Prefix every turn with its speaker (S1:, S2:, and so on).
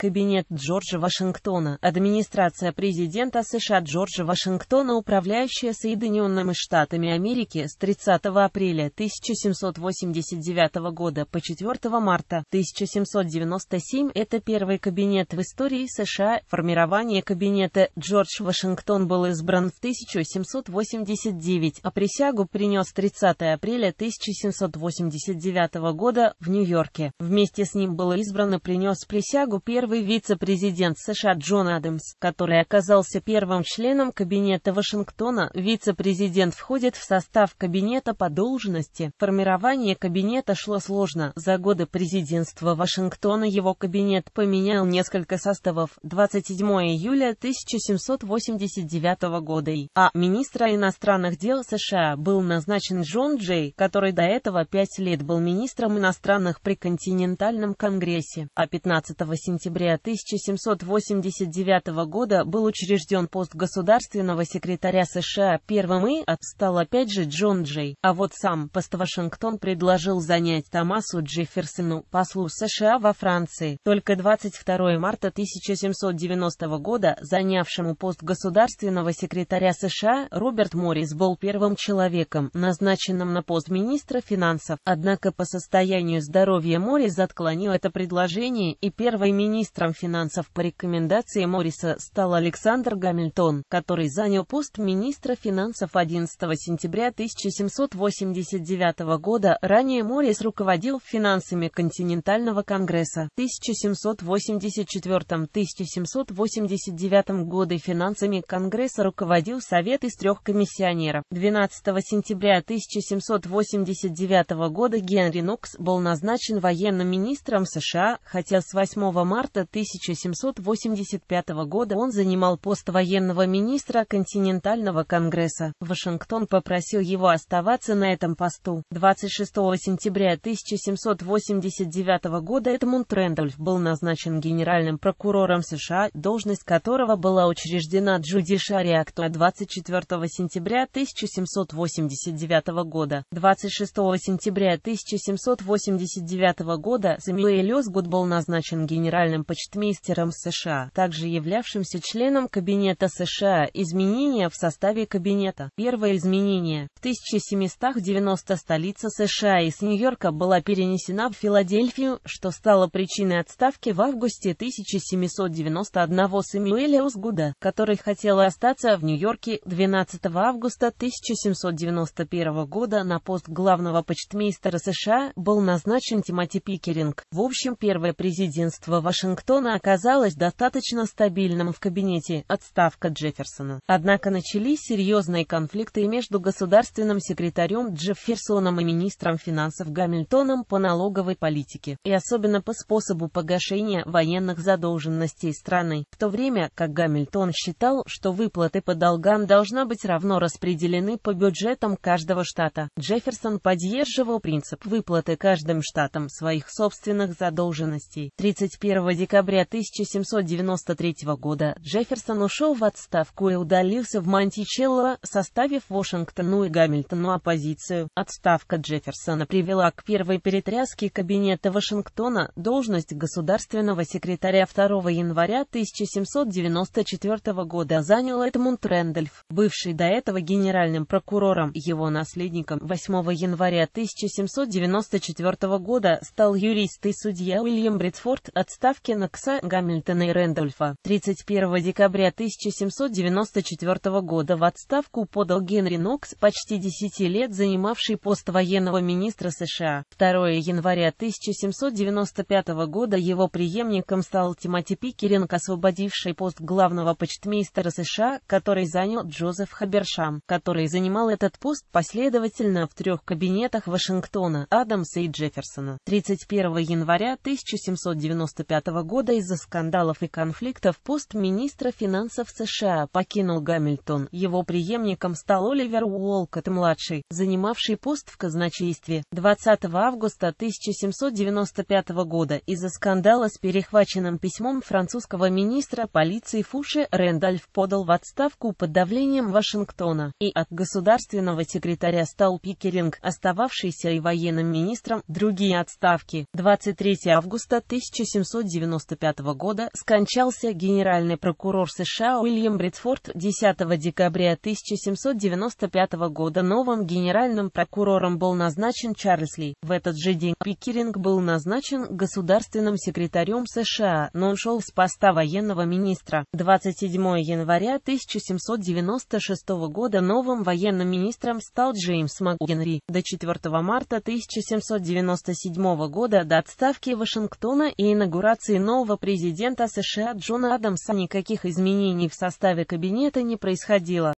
S1: Кабинет Джорджа Вашингтона, администрация президента США Джорджа Вашингтона, управляющая Соединенными Штатами Америки с 30 апреля 1789 года по 4 марта 1797, это первый кабинет в истории США. Формирование кабинета Джордж Вашингтон был избран в 1789, а присягу принес 30 апреля 1789 года в Нью-Йорке. Вместе с ним было избрано принес присягу первый первый вице-президент США Джон Адамс, который оказался первым членом кабинета Вашингтона, вице-президент входит в состав кабинета по должности. Формирование кабинета шло сложно. За годы президентства Вашингтона его кабинет поменял несколько составов 27 июля 1789 года, и а министра иностранных дел США был назначен Джон Джей, который до этого пять лет был министром иностранных при континентальном конгрессе, а 15 сентября ноября 1789 года был учрежден пост государственного секретаря США, первым и отстал а, опять же Джон Джей, а вот сам пост Вашингтон предложил занять Томасу Джефферсону, послу США во Франции, только 22 марта 1790 года, занявшему пост государственного секретаря США, Роберт Моррис был первым человеком, назначенным на пост министра финансов, однако по состоянию здоровья Моррис отклонил это предложение, и первый министр министром финансов по рекомендации Морриса стал Александр Гамильтон, который занял пост министра финансов 11 сентября 1789 года. Ранее Моррис руководил финансами континентального конгресса. В 1784-1789 годы финансами конгресса руководил совет из трех комиссионеров. 12 сентября 1789 года Генри Нокс был назначен военным министром США, хотя с 8 марта августа 1785 года он занимал пост военного министра Континентального Конгресса. Вашингтон попросил его оставаться на этом посту. 26 сентября 1789 года Эдмунд Рэндольф был назначен генеральным прокурором США, должность которого была учреждена Джудишари Акта 24 сентября 1789 года. 26 сентября 1789 года Сэмюэль Осгуд был назначен генеральным генеральным почтмейстером США, также являвшимся членом Кабинета США. Изменения в составе Кабинета. Первое изменение. В 1790 столица США из Нью-Йорка была перенесена в Филадельфию, что стало причиной отставки в августе 1791 Сэмюэля Узгуда, который хотел остаться в Нью-Йорке 12 августа 1791 года на пост главного почтмейстера США был назначен Тимоти Пикеринг. В общем, первое президентство Вашингтона Вашингтона оказалось достаточно стабильным в кабинете отставка Джефферсона. Однако начались серьезные конфликты между государственным секретарем Джефферсоном и министром финансов Гамильтоном по налоговой политике, и особенно по способу погашения военных задолженностей страны, в то время как Гамильтон считал, что выплаты по долгам должна быть равно распределены по бюджетам каждого штата. Джефферсон поддерживал принцип выплаты каждым штатам своих собственных задолженностей. 31 декабря 1793 года Джефферсон ушел в отставку и удалился в Монтичелло, составив Вашингтону и Гамильтону оппозицию. Отставка Джефферсона привела к первой перетряске кабинета Вашингтона, должность государственного секретаря 2 января 1794 года занял Эдмунд Рэндольф, бывший до этого генеральным прокурором, его наследником 8 января 1794 года стал юрист и судья Уильям Бритфорд, отставки Кенокса, Гамильтона и Рэндольфа. 31 декабря 1794 года в отставку подал Генри Нокс, почти 10 лет занимавший пост военного министра США. 2 января 1795 года его преемником стал Тимоти Пикеринг, освободивший пост главного почтмейстера США, который занял Джозеф Хабершам, который занимал этот пост последовательно в трех кабинетах Вашингтона, Адамса и Джефферсона. 31 января 1795 года года из-за скандалов и конфликтов пост министра финансов США покинул Гамильтон. Его преемником стал Оливер Уолкотт-младший, занимавший пост в казначействе. 20 августа 1795 года из-за скандала с перехваченным письмом французского министра полиции Фуши Рэндальф подал в отставку под давлением Вашингтона и от государственного секретаря стал Пикеринг, остававшийся и военным министром. Другие отставки. 23 августа 1790 1995 года скончался генеральный прокурор США Уильям Бритфорд 10 декабря 1795 года. Новым генеральным прокурором был назначен Чарльз Ли. В этот же день Пикеринг был назначен государственным секретарем США, но он шел с поста военного министра. 27 января 1796 года новым военным министром стал Джеймс МакГенри. До 4 марта 1797 года до отставки Вашингтона и инаугурации нового президента США Джона Адамса никаких изменений в составе кабинета не происходило.